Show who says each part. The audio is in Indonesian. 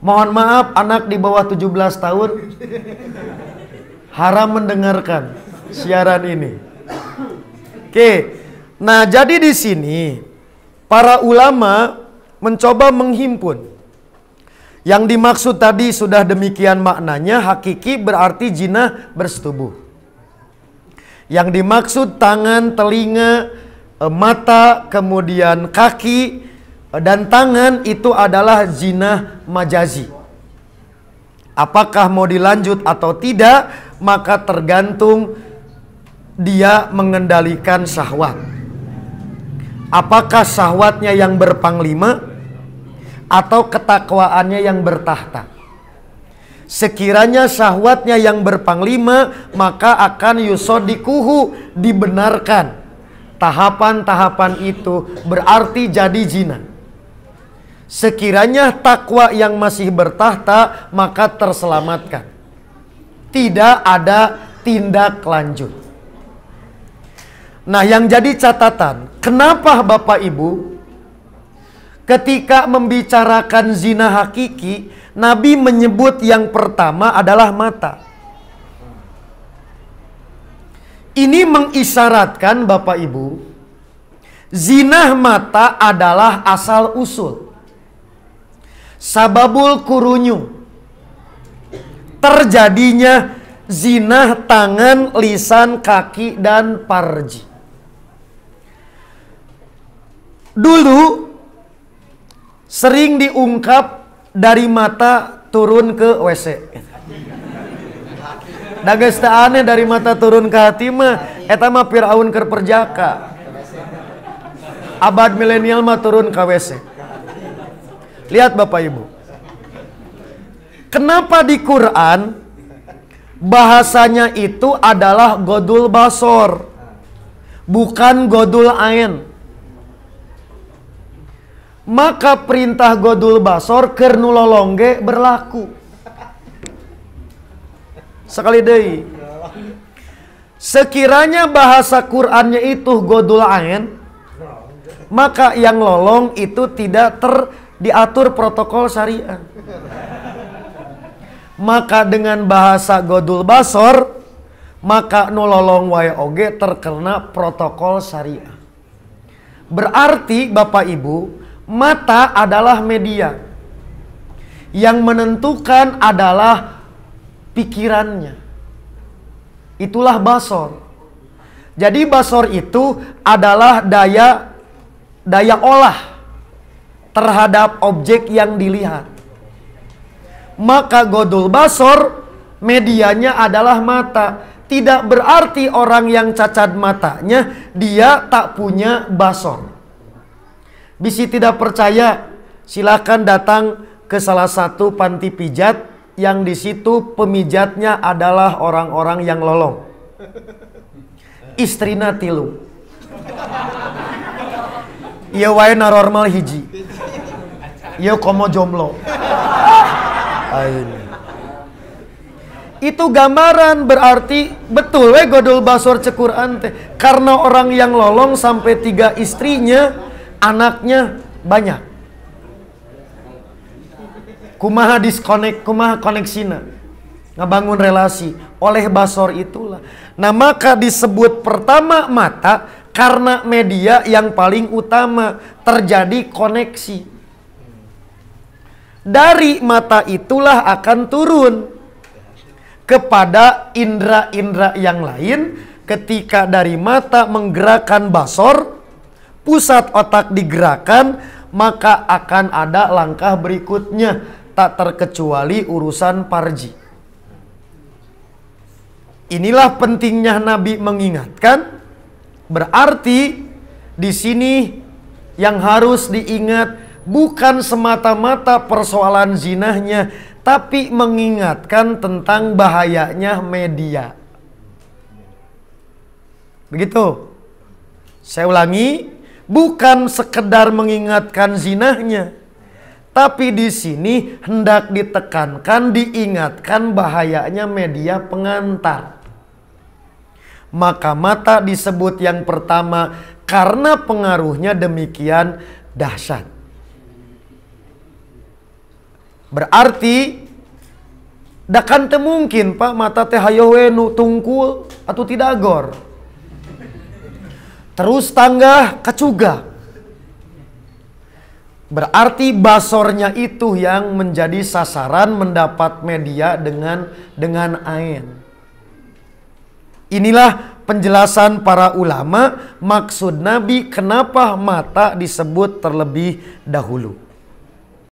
Speaker 1: Mohon maaf anak di bawah 17 tahun haram mendengarkan siaran ini. Oke. Nah, jadi di sini para ulama mencoba menghimpun. Yang dimaksud tadi sudah demikian maknanya hakiki berarti jinah bersetubuh. Yang dimaksud tangan, telinga, eh, mata, kemudian kaki dan tangan itu adalah zina majazi. Apakah mau dilanjut atau tidak, maka tergantung dia mengendalikan syahwat. Apakah syahwatnya yang berpanglima atau ketakwaannya yang bertahta? Sekiranya syahwatnya yang berpanglima, maka akan Yusuf yusodikuhu dibenarkan. Tahapan-tahapan itu berarti jadi zina. Sekiranya takwa yang masih bertahta maka terselamatkan. Tidak ada tindak lanjut. Nah, yang jadi catatan, kenapa Bapak Ibu ketika membicarakan zina hakiki, Nabi menyebut yang pertama adalah mata. Ini mengisyaratkan Bapak Ibu, zinah mata adalah asal usul. Sababul kurunyu. Terjadinya zina tangan, lisan, kaki, dan parji. Dulu sering diungkap dari mata turun ke WC. Dages aneh dari mata turun ke hati mah eta mah Firaun keur perjaka. Abad milenial mah turun ke WC. Lihat Bapak Ibu. Kenapa di Quran bahasanya itu adalah godul basor. Bukan godul ain. Maka perintah godul basor kernulolongge berlaku. Sekali deh. Sekiranya bahasa Qurannya itu godul ain, maka yang lolong itu tidak ter diatur protokol syariah. Maka dengan bahasa Godul Basor, maka nololong wae oge terkena protokol syariah. Berarti Bapak Ibu, mata adalah media. Yang menentukan adalah pikirannya. Itulah basor. Jadi basor itu adalah daya daya olah terhadap objek yang dilihat. Maka godul basor medianya adalah mata. Tidak berarti orang yang cacat matanya dia tak punya basor. Bisi tidak percaya, silakan datang ke salah satu panti pijat yang di situ pemijatnya adalah orang-orang yang lolong. Istrina tilu. Iya wae normal hiji. Yo komo jomblo. Ayo. Itu gambaran berarti betul we godol basor cekur ante. Karena orang yang lolong sampai tiga istrinya, anaknya banyak. Kumaha disconnect, kumaha koneksina. Ngebangun relasi oleh basor itulah. Nah maka disebut pertama mata karena media yang paling utama terjadi koneksi. Dari mata itulah akan turun kepada indera-indera yang lain ketika dari mata menggerakkan basor, pusat otak digerakkan, maka akan ada langkah berikutnya tak terkecuali urusan parji. Inilah pentingnya Nabi mengingatkan berarti di sini yang harus diingat bukan semata-mata persoalan zinahnya, tapi mengingatkan tentang bahayanya media. Begitu. Saya ulangi, bukan sekedar mengingatkan zinahnya, tapi di sini hendak ditekankan, diingatkan bahayanya media pengantar. Maka mata disebut yang pertama karena pengaruhnya demikian dahsyat. Berarti dakan kan mungkin Pak mata teh hayo nu tungkul atau tidak agor. Terus tangga kacuga. Berarti basornya itu yang menjadi sasaran mendapat media dengan dengan ain. Inilah penjelasan para ulama maksud Nabi kenapa mata disebut terlebih dahulu.